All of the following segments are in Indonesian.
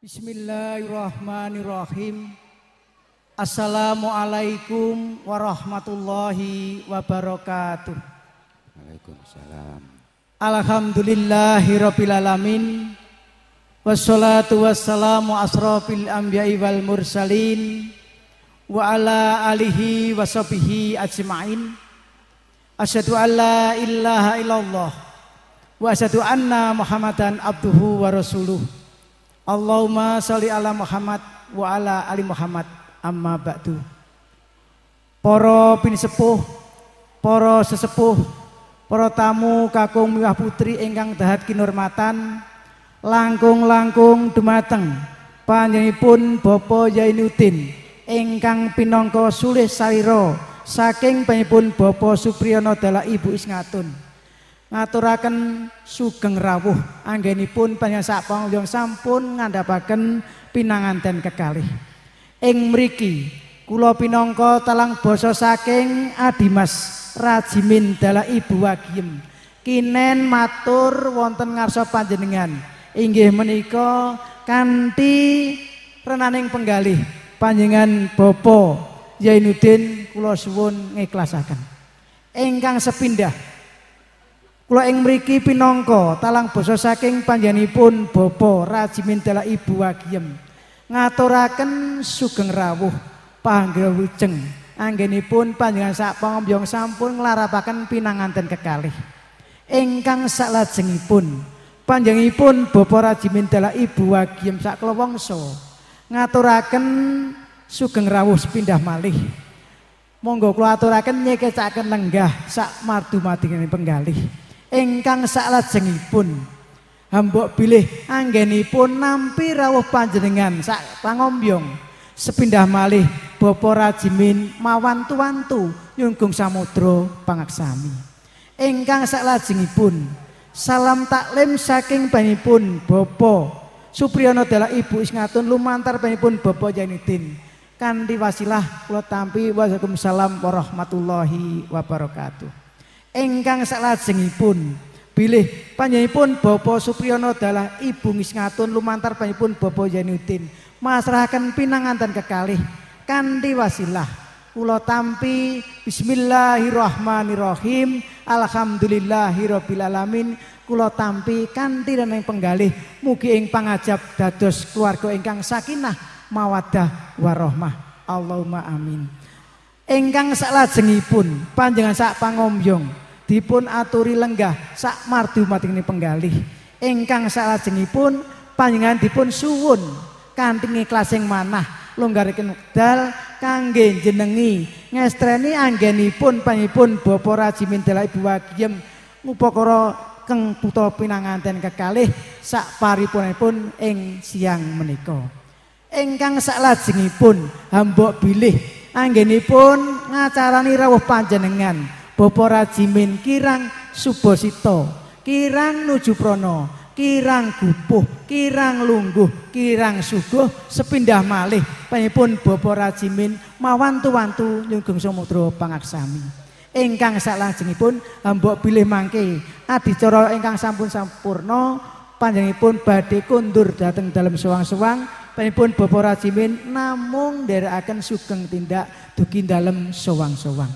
Bismillahirrahmanirrahim. Assalamualaikum warahmatullahi wabarakatuh. Waalaikumsalam. Alhamdulillahirrabbilalamin. Wassalatu wassalamu asrafil anbiya'i wal mursalin. Wa ala alihi wa sabihi ajma'in. Asyadu an la ilaha illallah. Wa asyadu anna muhammadan abduhu wa rasuluh. Allahumma sholli ala Muhammad wa ala ali Muhammad amma ba'du Para pinsepuh, para sesepuh, para tamu kakung miwah putri ingkang dahat kinurmatan langkung-langkung dumateng panjenipun Bapa Yainuddin ingkang pinangka sulih sawira saking panjenipun Bapa Supriyono dalam Ibu Isngatun. ngatun ngaturaken sugeng rawuh anggenipun panjenengan sak pangliyang sampun ngandhapaken pinanganten kekalih ing mriki kula pinangka talang basa saking Adimas Rajimin Dala Ibu Wagiem kinen matur wonten ngarsa panjenengan inggih menika kanthi renaning penggalih panjenengan Bapak Yainuddin kula suwun ngiklasaken Engkang sepindah Kula ing mriki pinangka talang basa saking panjenenganipun Bapa Rajimintela Ibu Wagiem ngaturaken sugeng rawuh panggil wijeng anggenipun panjenengan sak pangombyong sampun nglarapaken pinanganten kekalih ingkang salajengipun panjenenganipun Bapa Rajimintela Ibu Wagiem sak klawangsa ngaturaken sugeng rawuh sepindah malih monggo kula aturaken nyekecaken lenggah sak mardu madingan penggalih ingkang hamba hambok bilih anggenipun nampi rawuh panjenengan sak pangombyong sepindah malih bapa rajimin mawan tuantu nyunggung samudro pangaksami ingkang pun, salam taklim saking panipun bapa Supriyono adalah ibu isngatun lumantar panipun bapa Janidin kanthi wasilah kula tampi wassalamualaikum warahmatullahi wabarakatuh Engkang pun pilih bilih pun bopo Supriyono adalah Ibu Ngisngatun lumantar bopo Bapak masyarakat pinangan dan kekalih kandi wasilah ulo tampi bismillahirrahmanirrahim alhamdulillahirabbil alamin kula tampi dan yang penggalih mugi ing pangajab dados keluarga ingkang sakinah mawadah warohmah Allahumma amin Engkang salah jengipun panjangan sak pangombyong dipun aturi lenggah sak martu mati ini penggalih. Engkang salah jengipun panjangan dipun suwun kanting ikhlas manah, mana longgarikin dal kangge jenengi ngestreni anggenipun panjipun bopo raji mintela ibu wakiem ngupokoro keng puto pinanganten kekalih sak paripunipun ing siang meniko. Engkang salah jengipun hambok bilih anggenipun ngacarani rawuh panjenengan bapa rajimin kirang subosita kirang nuju prana kirang gupuh kirang lungguh kirang suguh sepindah malih panipun bapa rajimin mawantu-wantu nyunggung samudra pangaksami ingkang salajengipun mbok bilih mangke adicara ingkang sampun sampurna panjenengipun badhe kundur dhateng dalem sewang-sewang panipun Bapak Rajimin namung nderekaken sugeng tindak dugi dalem sowang-sowang.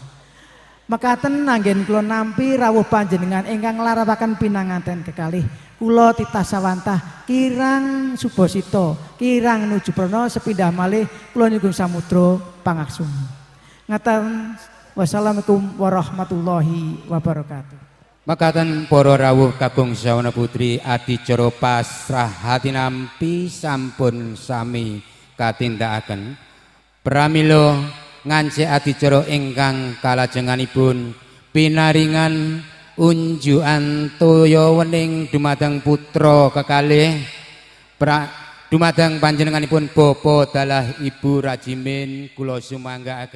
Mekaten nanggen kula nampi rawuh panjenengan ingkang larapaken pinanganten kekalih. Kula titasawantah kirang subosito, kirang nuju prana sepindah malih kula nyugun samudra pangaksumi. Ngaten wassalamualaikum warahmatullahi wabarakatuh. Makatan poro rawuh kagung sawana putri adi coro pasrah hati nampi sampun sami katinda akan Pramilo ngance adi coro ingkang kalajenganipun Pinaringan unjuan toyo wening dumadang putro kekali pra dumadang panjenenganipun bopo dalah ibu rajimin kulo sumangga